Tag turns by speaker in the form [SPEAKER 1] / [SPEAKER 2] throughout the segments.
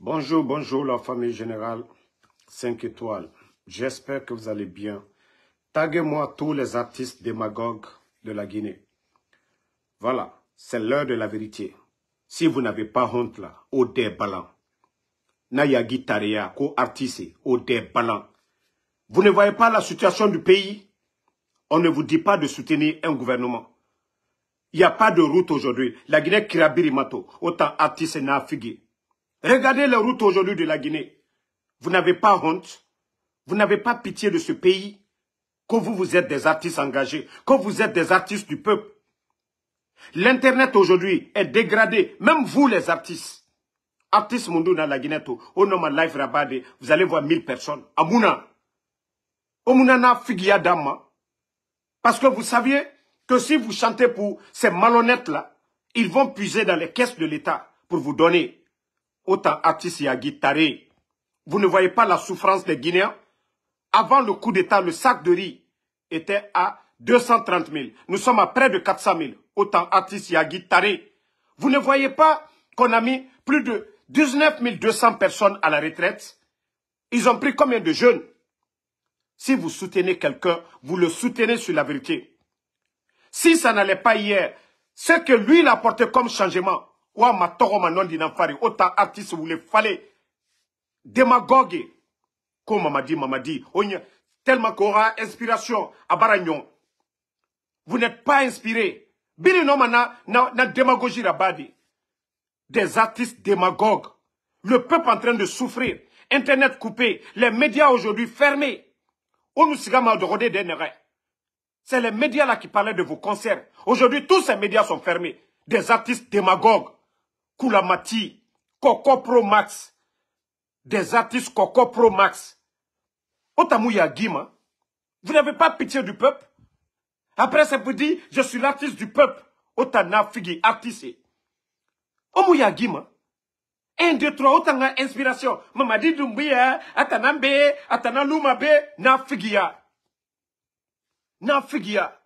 [SPEAKER 1] Bonjour, bonjour la famille générale 5 étoiles. J'espère que vous allez bien. Taguez-moi tous les artistes démagogues de la Guinée. Voilà, c'est l'heure de la vérité. Si vous n'avez pas honte là, au déballant. Naya Guitaria, co artiste, au déballant. Vous ne voyez pas la situation du pays On ne vous dit pas de soutenir un gouvernement. Il n'y a pas de route aujourd'hui. La Guinée Kirabirimato, autant artiste n'a figué. Regardez la route aujourd'hui de la Guinée. Vous n'avez pas honte. Vous n'avez pas pitié de ce pays. Quand vous, vous êtes des artistes engagés. Quand vous êtes des artistes du peuple. L'Internet aujourd'hui est dégradé. Même vous, les artistes. Artistes Mundou dans la Guinée, au nom de Life Rabade, vous allez voir 1000 personnes. Amouna. Omunana Figuiadama. Parce que vous saviez que si vous chantez pour ces malhonnêtes-là, ils vont puiser dans les caisses de l'État pour vous donner autant Artis Yagi Vous ne voyez pas la souffrance des Guinéens Avant le coup d'État, le sac de riz était à 230 000. Nous sommes à près de 400 000. Autant artistes et taré, Vous ne voyez pas qu'on a mis plus de 19 200 personnes à la retraite Ils ont pris combien de jeunes Si vous soutenez quelqu'un, vous le soutenez sur la vérité. Si ça n'allait pas hier, ce que lui il a apporté comme changement, wa ma ma nɔn dina fari artiste wule fale demagogue ko mamadi mamadi tellement qu'on aura inspiration à baragnon vous n'êtes pas inspiré bini na na démagogie des artistes démagogues le peuple en train de souffrir internet coupé les médias aujourd'hui fermés on nous c'est les médias là qui parlaient de vos concerts aujourd'hui tous ces médias sont fermés des artistes démagogues Koulamati, Coco Pro Max, des artistes Coco Pro Max. Otamouya gima, vous n'avez pas pitié du peuple Après, ça vous dit, je suis l'artiste du peuple. Otana Figi, artiste. Omouya Guima, 1, 2, 3, Otana inspiration. Mamadi dumbuya, Atanambe, lumabe Na Figia. Na Figia.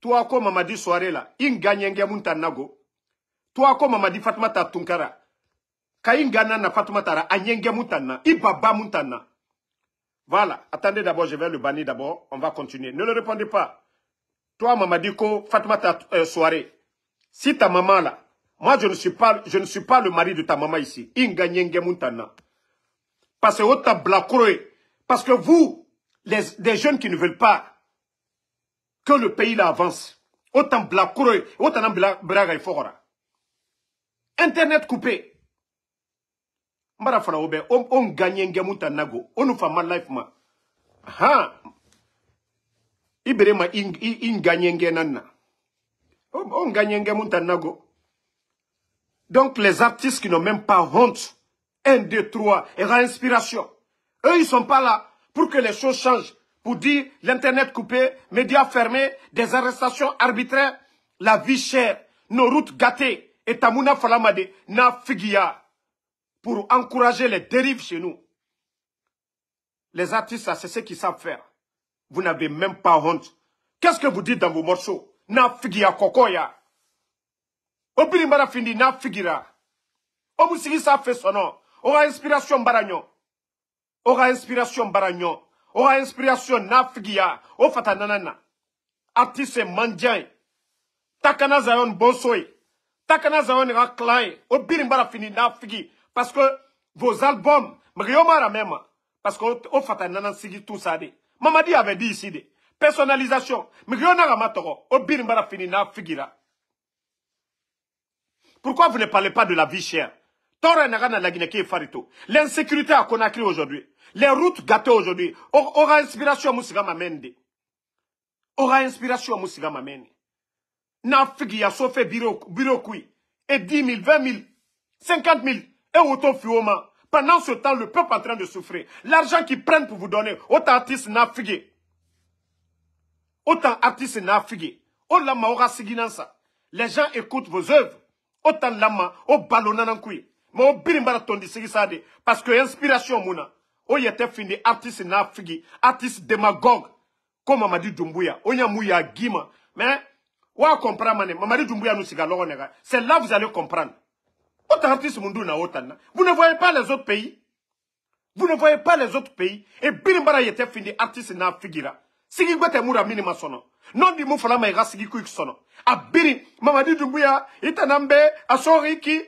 [SPEAKER 1] Toi, comme Mamadi Soare là, Inganyenge Muntanago. Toi comme m'a dit Fatmata Tunkara. Kaingana na tara, Anyenge Mutana, Ibaba Mutana. Voilà, attendez d'abord, je vais le bannir d'abord, on va continuer. Ne le répondez pas. Toi, Mamadiko, Fatmata euh, Soirée, si ta maman là, moi je ne suis pas, je ne suis pas le mari de ta maman ici. Inga Nyenge Mutana. Parce que ta blakroé. Parce que vous, les, jeunes qui ne veulent pas que le pays là avance, autant blakroé, autant blagay fora. Internet coupé. Mara fara obe, on, on gagne ngemuta on nous fait mal life ma. Ha! ma in, in, gagne On, on gagne nago. Donc les artistes qui n'ont même pas honte, 1, 2, 3, et inspiration. Eux, ils sont pas là pour que les choses changent, pour dire l'internet coupé, médias fermés, des arrestations arbitraires, la vie chère, nos routes gâtées. Et Tamuna falamade na figia pour encourager les dérives chez nous. Les artistes, c'est ce qu'ils savent faire. Vous n'avez même pas honte. Qu'est-ce que vous dites dans vos morceaux Na figia kokoya. Obiri mara fini na figira. Omusigi sa fait son nom. Aura inspiration baragno. Aura inspiration baragno. Aura inspiration na figia. O fatananana. Artiste mandian. Takana zayon bonsoy takana zaone On clan o mbara fini na figi parce que vos albums mrio mara même parce que au fata nana sigi tout ça de mamadi avait dit ici de personnalisation mrio na ka mbara fini na figira pourquoi vous ne parlez pas de la vie chère Tora Nagana la Guinée Farito. L'insécurité à Conakry aujourd'hui. Les routes gâtées aujourd'hui. Aura inspiration à Moussiga Mamende. Aura inspiration à Moussiga Mamende n'a y a bureau bureau qui et 10 000, 20 000, 50 000 et autant fuoma. Pendant ce temps, le peuple est en train de souffrir. L'argent qu'ils prennent pour vous donner, autant artiste n'a figué. Autant artiste n'a figué. Au oh, lama, aura siginansa. Les gens écoutent vos œuvres. Autant lama, au ballonnanankui. Mais au birimbara tondi sigisade. Parce que inspiration mouna. Oh yete fini, artiste n'a des Artiste démagogue. Comme on m'a dit Dumbuya. On oh, mouya gima. Mais, wa comprendre mané Mamadi nous siga nega c'est là vous allez comprendre autant mundu na otana. vous ne voyez pas les autres pays vous ne voyez pas les autres pays et birimbara yete fini artiste na figura sigi gwete mura minima sono. non di mu fala mega sigi ku a biri Mamadi Doumbouya itanambe asori ki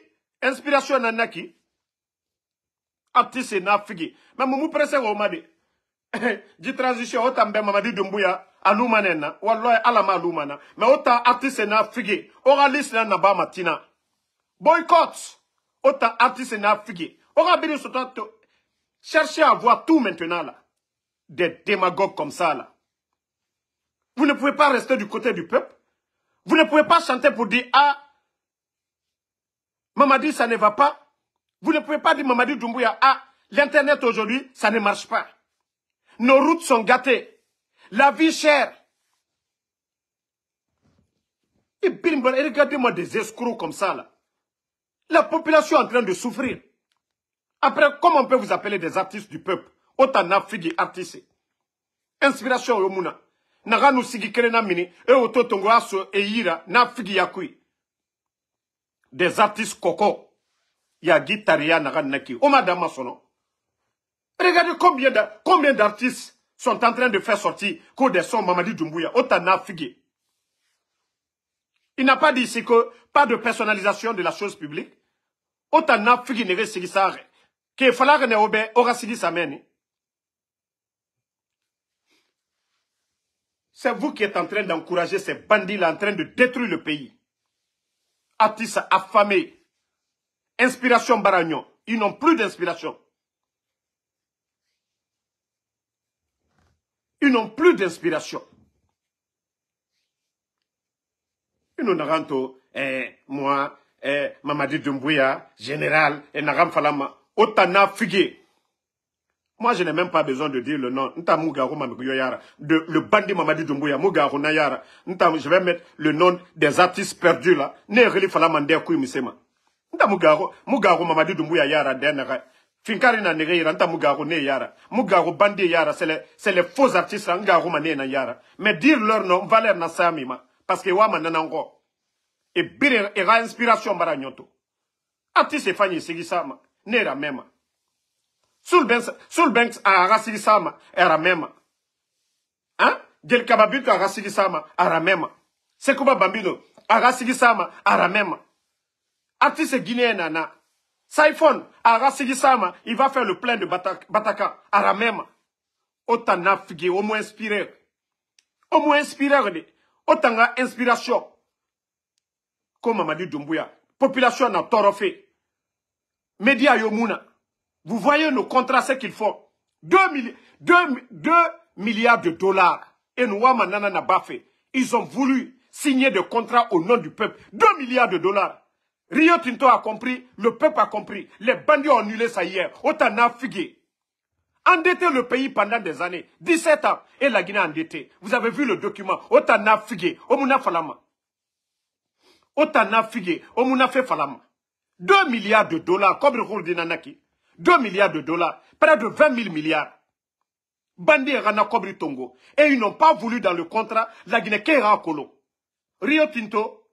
[SPEAKER 1] inspiration na naki artiste na figi mais prese presse au madi di transition otambe Mamadi Doumbouya alu wallahi loye alama Mais me ota artiste na oraliste na ba matina boycott ota artiste na fige ora biri sota chercher à voir tout maintenant là des démagogues comme ça là vous ne pouvez pas rester du côté du peuple vous ne pouvez pas chanter pour dire ah Mamadi ça ne va pas vous ne pouvez pas dire Mamadi Doumbouya ah l'internet aujourd'hui ça ne marche pas nos routes sont gâtées la vie chère. Et regardez-moi des escrocs comme ça, là. La population est en train de souffrir. Après, comment on peut vous appeler des artistes du peuple Autant n'a des artistes. Inspiration yomuna. Naga nous sigi kerena mini. Et auto tongo aso e ira. N'a yakui. Des artistes coco. Ya guitaria naga naki. Oma Regardez combien d'artistes sont en train de faire sortir Kodeson Mamadi Doumbouya, Otana Figue. Il n'a pas dit ici que pas de personnalisation de la chose publique. Otana Figue Que aura sa mène. Hein. C'est vous qui êtes en train d'encourager ces bandits-là, en train de détruire le pays. Artistes affamé. Inspiration Baragnon. Ils n'ont plus d'inspiration. Ils n'ont plus d'inspiration. Ils n'ont eh, moi, eh, Mamadi Dumbuya, général, et eh, Nagam Falama, Otana Figue. Moi, je n'ai même pas besoin de dire le nom. De, le bandit Mamadi Doumbouya, Mugaro Nayara. Je vais mettre le nom des artistes perdus là. Ne Reli Falamande Koui Misema. Mamadi Doumbouya Yara Denere finkari na nege yira nta mugago ne yara mugago bandi yara c'est les faux artistes hein, ngago mane na yara mais dire leur nom valer na samima parce que wa manana encore, et bire e ga inspiration bara nyoto artiste fanyi sama ne ra mema sul banks sul a ga Sama, era même. hein gel kababito a ga Sama, ara mema sekuba bambino a ga Sama, ara mema artiste guinéen na Siphon, à ma. il va faire le plein de Bataka, à la même. Autant figué, au moins inspiré. Au moins inspiré, Autant inspiration. Comme dit Doumbouya, population n'a fait. Média Yomuna. Vous voyez nos contrats, ce qu'il faut. 2, milliards, de dollars. Et nous, on n'a pas fait. Ils ont voulu signer des contrats au nom du peuple. 2 milliards de dollars. Rio Tinto a compris, le peuple a compris. Les bandits ont annulé ça hier. Autant figué. Endetté le pays pendant des années, 17 ans, et la Guinée endettée. Vous avez vu le document. Autant figué. Omuna Falama. Autant figué. Omuna fait Falama. 2 milliards de dollars, comme le 2 milliards de dollars, près de 20 000 milliards. Bandits Rana Kobri Tongo. Et ils n'ont pas voulu dans le contrat la Guinée Kera Kolo. Rio Tinto,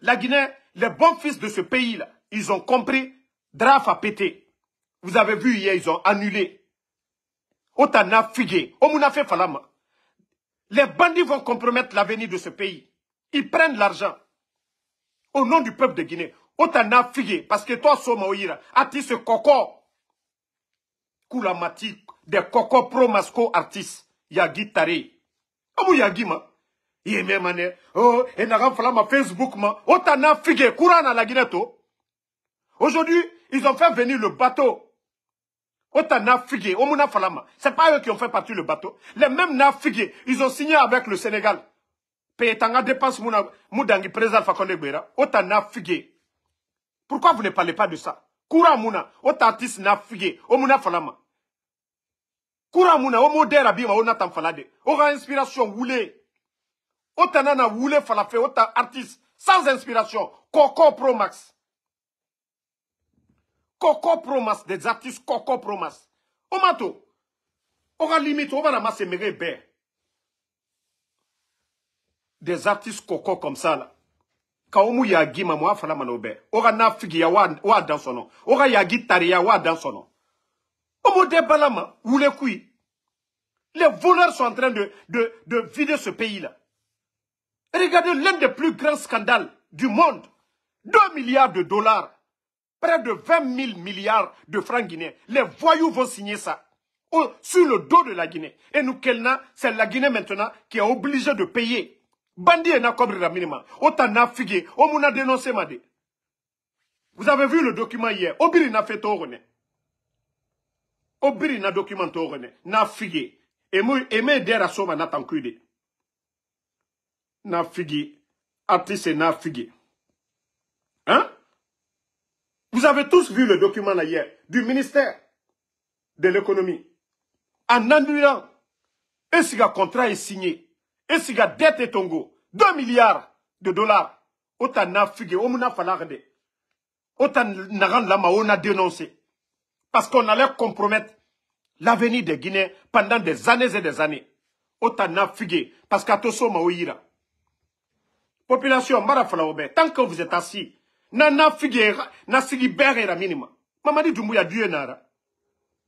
[SPEAKER 1] la Guinée les bons fils de ce pays-là, ils ont compris, Draf a pété. Vous avez vu hier, ils ont annulé. Otana figué, fait Falama. Les bandits vont compromettre l'avenir de ce pays. Ils prennent l'argent. Au nom du peuple de Guinée, Otana figé. parce que toi, Soma Oira, artiste ce coco. Koulamati, des coco pro masco artistes. Yagi Tare. Yagi, i ye mɛn manɛ oh, e nakan fala ma facebook ma o oh, n'a figé. courant à la guinée aujourd'hui ils ont fait venir le bateau au oh, ta n'a fige au oh, mouna falama c'est pas eux qui ont fait partir le bateau les mêmes n'a figé. ils ont signé avec le sénégal paye tanga dépense mouna moudangi président fakonde gbera au Autant n'a figé. pourquoi vous ne parlez pas de ça courant mouna au ta artiste n'a fige au mouna falama courant mouna au modèle abima au natan falade au inspiration woulée Otanana Woule falafé wule ta artiste sans inspiration coco promax coco promax des artistes coco promax Max. ma aura limite on va masse se des artistes coco comme ça là. on a dit à ma mo a fana mana o y a n'a dans wa nom aura y a yaagi tariya wa dan sɔnɔ o mo de balama, ou wule kui les voleurs sont en train de de de vider ce pays là Regardez l'un des plus grands scandales du monde. 2 milliards de dollars, près de 20 000 milliards de francs guinéens. Les voyous vont signer ça oh, sur le dos de la Guinée. Et nous, c'est la Guinée maintenant qui est obligée de payer. Bandi et Nakobri Raminima, oh, figé, on oh, Omuna dénoncé Vous avez vu le document hier. Obiri n'a fait au Obiri n'a documenté au N'a figé. Et moi, aimer Dera Soma n'a pas na artiste na Hein? Vous avez tous vu le document hier du ministère de l'économie. En annulant, et si le contrat est signé, et si la dette est tongo, 2 milliards de dollars, autant na figi, au falarde, autant naran lama, on a dénoncé. Parce qu'on allait compromettre l'avenir des Guinéens pendant des années et des années. Autant na parce qu'à Tosso Maouira population mara tant que vous êtes assis na sigi nasigi la minima mamadi dumbuya du nara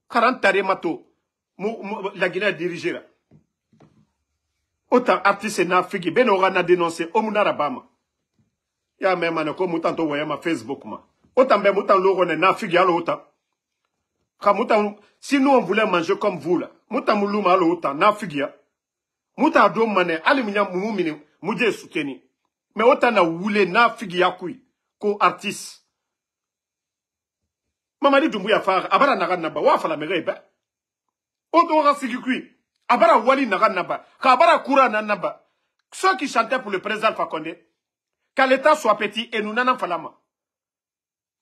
[SPEAKER 1] karan tarema La Guinée dirigera autant artiste na bɛ ben n'o na denonse omu nara ma y'a même manɛ ko mutanto tan facebook ma autant tan mutan mu lo ka si nous on voulait manger comme vous là mu tan mu luma hali o tan nafigiya mu t'a don manɛ mais autant na wule n'a figi yakui ko artiste mamadi dumbuya faga abara na na naba waa falamɛgɛ ye bɛ o tɔgɔ ka sigi wali na a na wali k'a kura na naba ceux qui chantaient pour le président Alpha Condé qu'à l'état soit petit et nous nana falama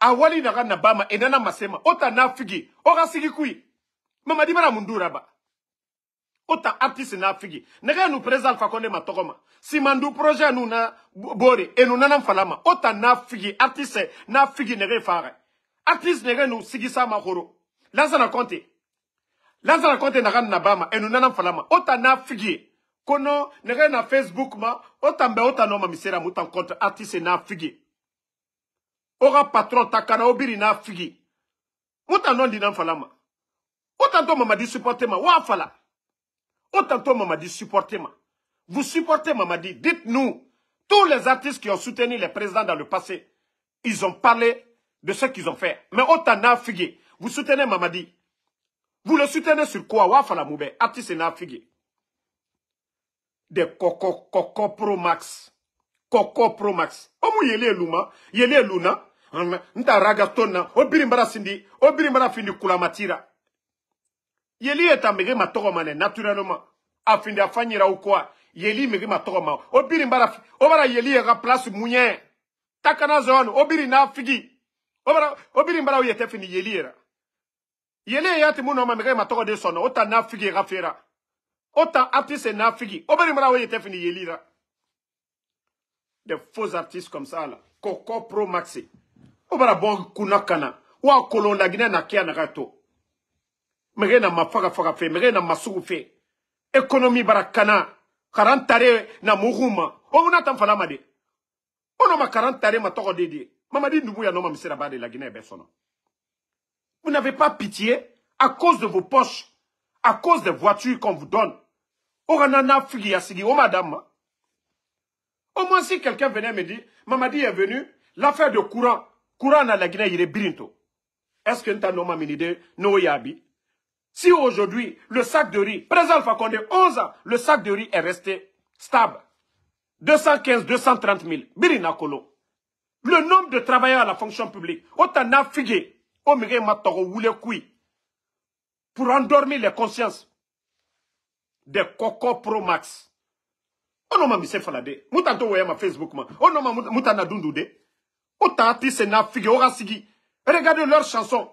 [SPEAKER 1] a wali na naba ma et nana masema Ota n'a figi o ka sigi ku mamadi ota artiste n'a figi nous nu président Fakone ma togoma simandu projet nuna na bore et nana falama ota n'a figi artiste n'a figi nega fare artiste nege nu sigisa ma horo lazana konte lazana konte naga na bama et nana falama ota n'a figi kono nega na facebook ma ota mbe ota misera mutan contre artiste n'a figi ora patron takana obiri n'a figi mutan no ndina falama ota to mama di supporter ma wa Autant Mamadi, supportez-moi. Vous supportez Mamadi, dites-nous. Tous les artistes qui ont soutenu les présidents dans le passé, ils ont parlé de ce qu'ils ont fait. Mais autant Nafigé, vous soutenez Mamadi. Vous le soutenez sur quoi Wafala Moube, artiste Nafigé. Des Coco, Coco Pro Max. Coco Pro Max. Omu Yele Luma, Yele Luna, Nta Ragatona, Obirimbara Sindi, Obirimbara Fini Matira. yeli eta mege matoko mane naturellement afin afindi afanyira ukoa yeli mege matoko ma obiri mbara obara yeli ega place munye takana zone obiri na figi obara obiri mbara yete fini yeli era yeli ya ti muno ma mege matoko de sono ota na figi ega fera ota artiste na figi obiri mbara yete fini yeli era de faux artistes comme ça là coco pro maxi obara bon kunakana wa kolonda gine na kia na gato mege na mafaka faka fe mege na masugu fe ekonomi bara kana na muhuma o muna fala made ono ma karan tare ma toko dede mamadi ndubu ya no ma misera ba de la guinée Bessona. vous n'avez pas pitié à cause de vos poches à cause des voitures qu'on vous donne o kana na figi ya madame au moins si quelqu'un venait me dire mamadi est venu l'affaire de courant courant à la guinée il est birinto est-ce que nous no ma minide no yabi si aujourd'hui, le sac de riz, présent Fakonde, 11 ans, le sac de riz est resté stable. 215, 230 000, Birinakolo. Le nombre de travailleurs à la fonction publique, autant figé. pour endormir les consciences des coco pro max. falade ma facebook regardez leurs chansons.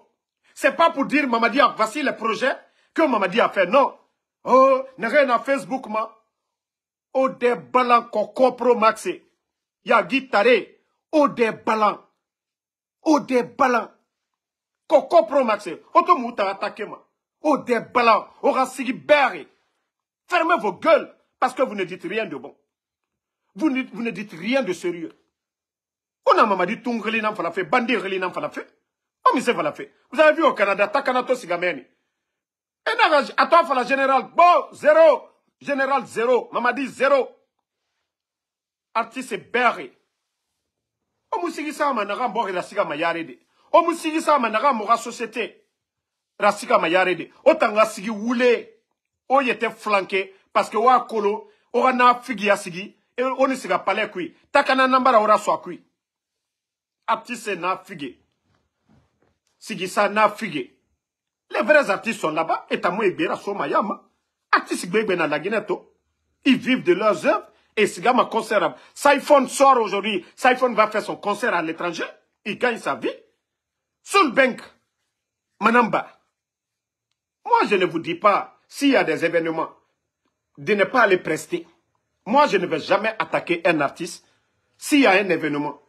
[SPEAKER 1] C'est pas pour dire Mamadi a voici les projets que Mamadi a fait. Non. Oh, n'a rien à Facebook, ma. Oh, des ballons qu'on pro Maxé. Y'a guitare, Oh, des ballons. Oh, des ballons Qu'on comprend, Maxé. Oh, tout ma. Oh, des ballons. Oh, rassigi berry. Fermez vos gueules parce que vous ne dites rien de bon. Vous ne, vous ne dites rien de sérieux. On a Mamadi Tungreli n'a fait, bandit Reli n'a faire. Comme oh, c'est fait. Vous avez vu au Canada, Takanato Sigameni. Et là, à toi, la général, bon, zéro. Général, zéro. dit zéro. Artiste berré. omusigisa oh, managa la rasika mayarede omusigisa oh, managa moura société rasika mayarede otanga sigi wule était flanke parce que wa kolo oga na figi ya On ne pas pale kui takana nambara aura soit kui Artiste na figi Sigisa figé, Les vrais artistes sont là-bas, et Artistes la Ils vivent de leurs œuvres et Sigama concert. Siphon sort aujourd'hui. Siphon va faire son concert à l'étranger. Il gagne sa vie. Sulbenk, Manamba. Moi, je ne vous dis pas, s'il y a des événements, de ne pas les prester. Moi, je ne vais jamais attaquer un artiste s'il y a un événement.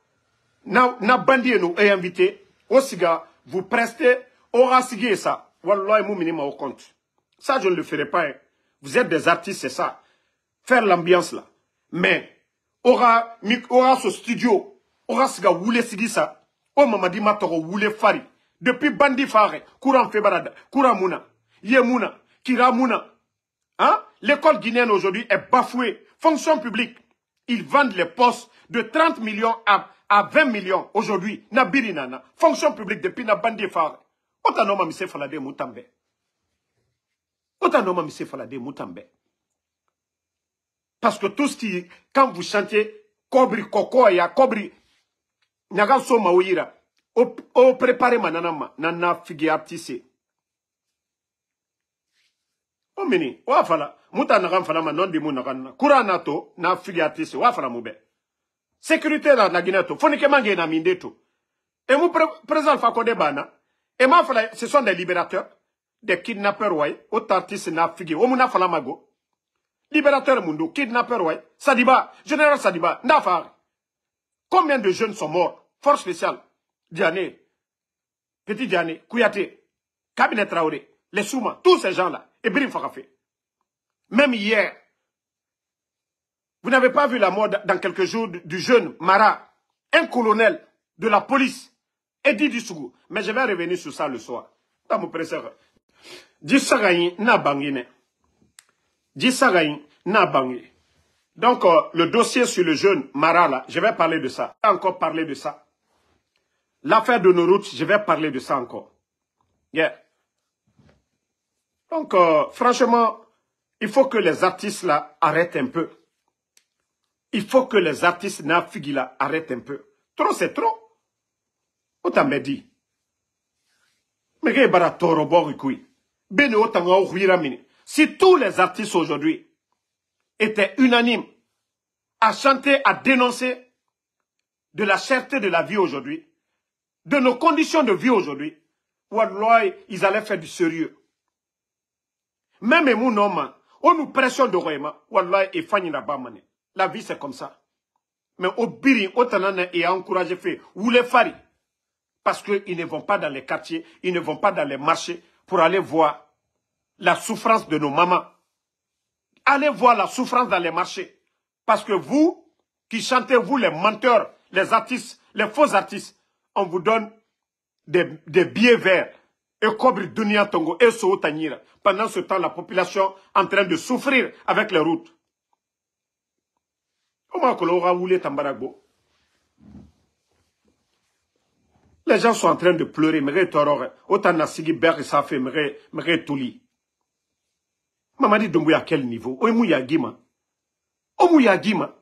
[SPEAKER 1] Na, nous est invité au Siga vous prestez, aura va ça. Wallah, minima Ça, je ne le ferai pas. Hein. Vous êtes des artistes, c'est ça. Faire l'ambiance là. Mais, aura, aura ce studio, aura ce woulé voulait ça. O oh, mamadi matoro woulé fari. Depuis bandi fare, courant febarada, courant mouna, yemouna, kira mouna. Hein. L'école guinéenne aujourd'hui est bafouée. Fonction publique. Ils vendent les postes de 30 millions à à 20 millions aujourd'hui na fonction publique depuis na bandi fare otanoma falade mutambe otanoma mise falade mutambe parce que tout ce qui quand vous chantez kobri kokoya kobri naga soma préparer mananama nana figi artiste o mini wa muta non de na na figi artiste wa sécurité dans la Guinée to foni ke et mon président fakodebana, et ma ce sont des libérateurs des kidnappeurs way autartis na figue o mona fala mago libérateur mundo kidnappeur Sadiba général Sadiba n'afar, combien de jeunes sont morts force spéciale Diané Petit Diané Kouyaté Cabinet Traoré les Souma tous ces gens là et Brim Fakafé même hier vous n'avez pas vu la mort dans quelques jours du jeune Mara, un colonel de la police, Eddie Dissougou. Mais je vais revenir sur ça le soir. Dans mon Dissagaï n'a bangé. n'a bangé. Donc, euh, le dossier sur le jeune Mara, je vais parler de ça. encore parler de ça. L'affaire de nos je vais parler de ça encore. Yeah. Donc, euh, franchement, il faut que les artistes, là, arrêtent un peu il faut que les artistes na arrêtent un peu. Trop, c'est trop. Autant me dit. Mais que Si tous les artistes aujourd'hui étaient unanimes à chanter, à dénoncer de la cherté de la vie aujourd'hui, de nos conditions de vie aujourd'hui, ils allaient faire du sérieux. Même mon homme, on nous pressionne de Wallah, et Fanny bamane. La vie, c'est comme ça. Mais au Biri, au Tanana et a encouragé fait, ou les Fari. Parce qu'ils ne vont pas dans les quartiers, ils ne vont pas dans les marchés pour aller voir la souffrance de nos mamans. Allez voir la souffrance dans les marchés. Parce que vous, qui chantez, vous, les menteurs, les artistes, les faux artistes, on vous donne des, billets verts. Et Dunia Tongo, et Pendant ce temps, la population est en train de souffrir avec les routes. On Comment Koloa voulait Tambaragbo Les gens sont en train de pleurer. Mais Torore, autant Nasigi Berg ça fait, mais Touli. Mamadi Doumbouya à quel niveau Oumouya Gima. Oumouya oh, Gima.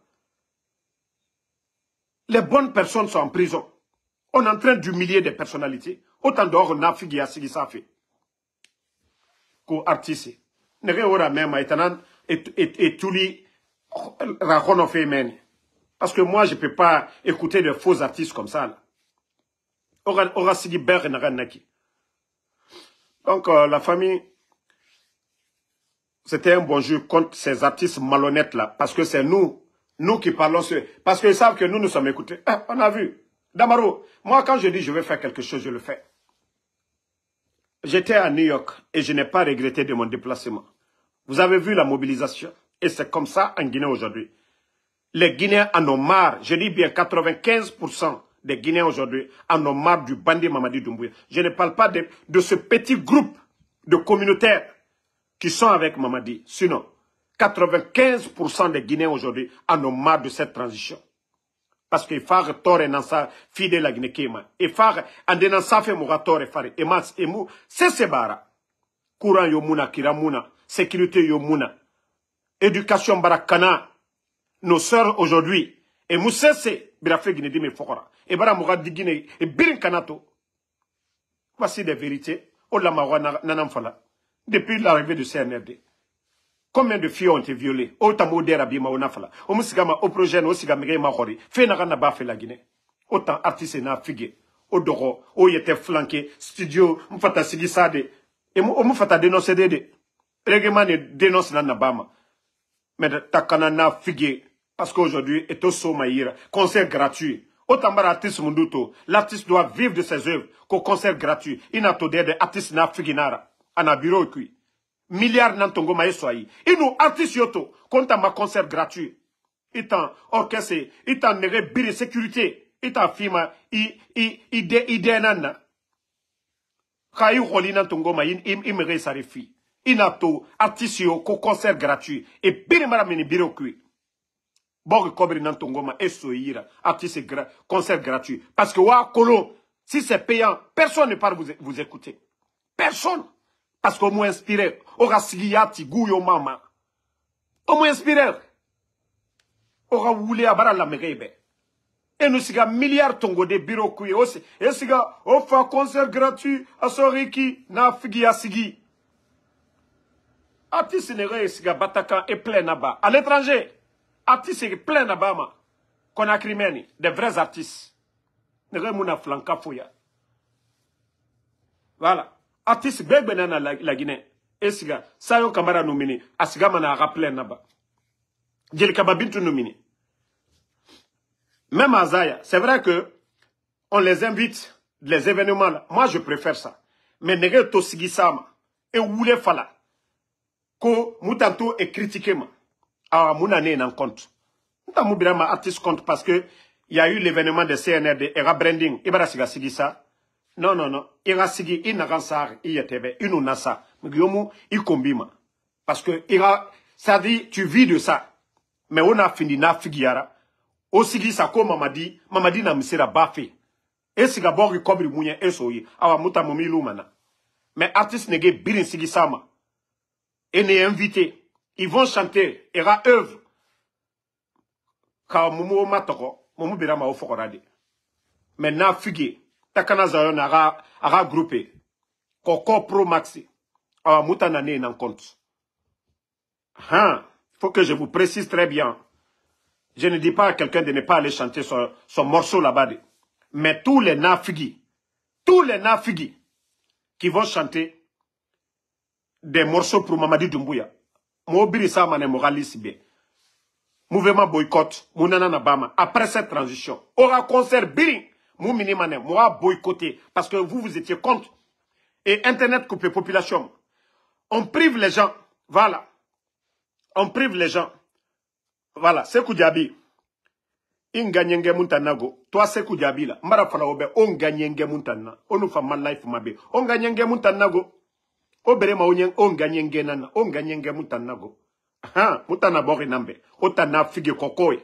[SPEAKER 1] Les bonnes personnes sont en prison. On est en train d'humilier des personnalités. Autant dehors, Nafigi Yasigi ça fait. Ko artiste. Nere ora même, et Touli. Parce que moi, je ne peux pas écouter de faux artistes comme ça. Donc, euh, la famille, c'était un bon jeu contre ces artistes malhonnêtes-là. Parce que c'est nous, nous qui parlons. parce qu'ils savent que nous, nous sommes écoutés. Ah, on a vu. Damaro, moi, quand je dis je vais faire quelque chose, je le fais. J'étais à New York et je n'ai pas regretté de mon déplacement. Vous avez vu la mobilisation. Et c'est comme ça en Guinée aujourd'hui. Les Guinéens en ont marre, je dis bien 95% des Guinéens aujourd'hui en ont marre du bandit Mamadi Doumbouya. Je ne parle pas de, de ce petit groupe de communautaires qui sont avec Mamadi. Sinon, 95% des Guinéens aujourd'hui en ont marre de cette transition. Parce que far tore nansa fide la ginekema. Et far andena safe mura tore Far Et mas C'est c'est sebara. Courant yomuna kiramuna. Sécurité yomuna éducation barakana, nos sœurs aujourd'hui, et Moussese, Birafé Guinedime Fokora, et Bara Mouradigine, et Birin Kanato. Voici des vérités, au oh Olamawa Nanamfala, depuis l'arrivée du CNRD. Combien de filles ont été violées Autant oh modèle Abi Maonafala, oh au ma au projet au Sigamigé Mahori, ba Bafé la Guinée. Autant artistes n'a figué, au Doro, au était flanqué, studio, Mfata Sigisade, et Mfata nos Dédé. Règlement dénonce Nanabama mais ta takanana figue parce qu'aujourd'hui est au somaïr concert gratuit otambara artiste munduto l'artiste doit vivre de ses œuvres qu'au concert gratuit ina de artiste na figinara ana bureau qui milliards nan tongo ma eso nous artiste yoto konta ma concert gratuit itan orchestre itan nege biri sécurité itan fima i i ide ide nana kayi xoli nan tongo ma imere sare s'arifi inato artiste au concert gratuit et bien mara mini biri Bon que kobri nan tongoma eso atisi gra concert gratuit parce que wa kolo si c'est payant personne ne part vous, vous écouter personne parce qu'on m'a inspiré au sigiyati guyo mama on m'a inspiré ora wule abara la nous enosiga milliard tongo de et kuye ose esiga un concert gratuit à soriki na figi asigi ati sinere siga bataka est plein là-bas. À l'étranger, artiste est plein là-bas ma. Conakry meni, des vrais artistes. Nere muna flanka fouya. Voilà. Artiste bebe nana la, la Guinée. Esiga, sayon kamara à asiga mana aga plein là-bas. Djelikaba tout nomini. Même à Zaya, c'est vrai que on les invite, les événements là. Moi, je préfère ça. Mais nere tosigi sama. Et les fala ko mutanto e critiqué ma ah muna compte mubira ma artiste compte parce que il y a eu l'événement de CNRD era branding ibara e siga sigi ça. non non non ira sigi ina kansar iyetebe inu nasa mgiyomu ikombima parce que ira ça dit tu vis de ça mais on a fini na figiara o sigi sa ko mama mama di na misira bafe e siga bogi kobri munye e awa muta mumilumana. lumana mais artiste nege birin sigi sama les invités. ils vont chanter era œuvre ka mumu Matoko, Momo mumu bira ma de maintenant fugue takana Zayon, a regroupé. Coco, pro maxi awa muta na en compte hein faut que je vous précise très bien je ne dis pas à quelqu'un de ne pas aller chanter son, son morceau là-bas mais tous les nafigis tous les nafigis qui vont chanter des morceaux pour Mamadi Doumbouya. Mobiri ça mané bien. Mouvement boycott, Après cette transition, aura concert biri, moumini mané, boycotté. Parce que vous, vous étiez contre. Et Internet coupé population. On prive les gens. Voilà. On prive les gens. Voilà. C'est Koudjabi. Inga nyenge muntanago. Toi c'est Koudjabi là. Mbara on gagne nge muntana. Onufa mal life mabe. gagne, nyenge muntanago oberema onganye ngenana onganye nge mutanago ha mutana bori nambe otana figi kokoy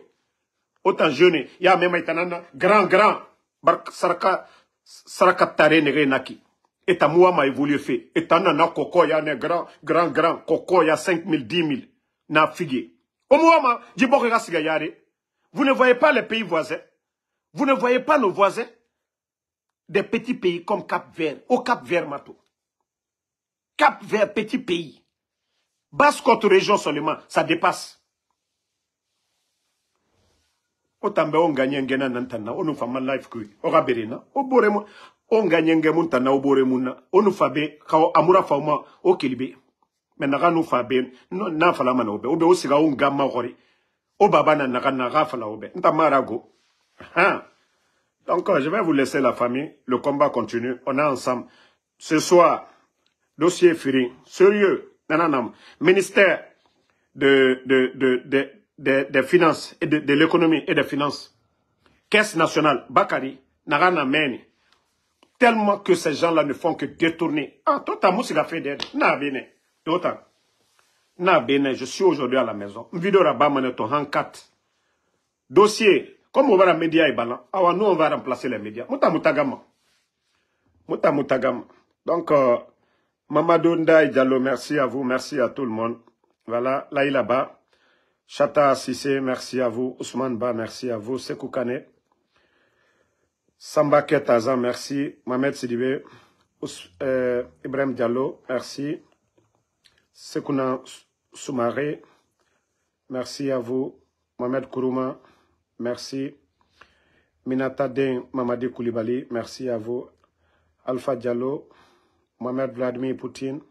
[SPEAKER 1] otan jeune ya mema itanana grand grand bark saraka saraka tare nere naki. eta moi ma fait etana na koko ya ne grand grand grand koko ya 5000 10000 na fige omuama jiboko kasiga yare vous ne voyez pas les pays voisins vous ne voyez pas nos voisins des petits pays comme Cap Vert au Cap Vert mato cap vers petit pays. Basse-Côte région seulement, ça dépasse. otambe onganye ngena nantana fait ma life kui okaberena obore on onganye nge na, obore muna onufa be ka amura fa ma okilibe mena ga nufa be na fala mana obe aussi osiga onga ma gore o baba na naga na ga fala obe n'ta marago. Ah, ah. donc euh, je vais vous laisser la famille le combat continue on est ensemble ce soir dossier Firi, sérieux, nananam, ministère de, de, de, de, de, de finances et de, de l'économie et des finances, caisse nationale, Bakari, Narana tellement que ces gens-là ne font que détourner. Ah, toi, t'as moussé fait d'aide. Na bene. D'autant. Na bene, je suis aujourd'hui à la maison. Vidéo rabat maneton, en 4. Dossier. Comme on va les médias et balan, ah, nous, on va remplacer les médias. Mouta moutagama. Mouta moutagama. Donc, euh, Mamadou Ndaï Diallo, merci à vous, merci à tout le monde. Voilà, Laïla Ba, Chata Sissé, merci à vous, Ousmane Ba, merci à vous, Sekou Kane, Samba Ketaza, merci, Mohamed Sidibe, euh, Ibrahim Diallo, merci, Sekouna Soumaré, merci à vous, Mohamed Kourouma, merci, Minata Den Mamadi Koulibaly, merci à vous, Alpha Diallo, Mohamed Vladimir Poutine,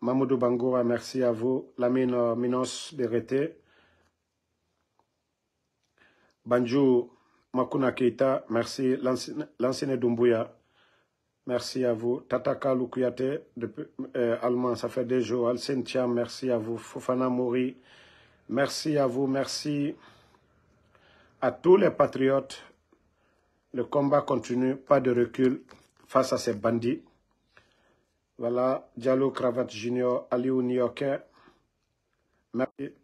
[SPEAKER 1] Mamoudou Bangoura, merci à vous. Lamine Minos Berete, Banju Makuna Keita, merci. l'ancienne Doumbouya, merci à vous. Tataka Lukuyate, euh, allemand, ça fait des jours. Alcintia, merci à vous. Fofana Mori, merci à vous. Merci à tous les patriotes. Le combat continue, pas de recul face à ces bandits. Voilà, Diallo Cravate Junior, Aliou Nioke. Merci.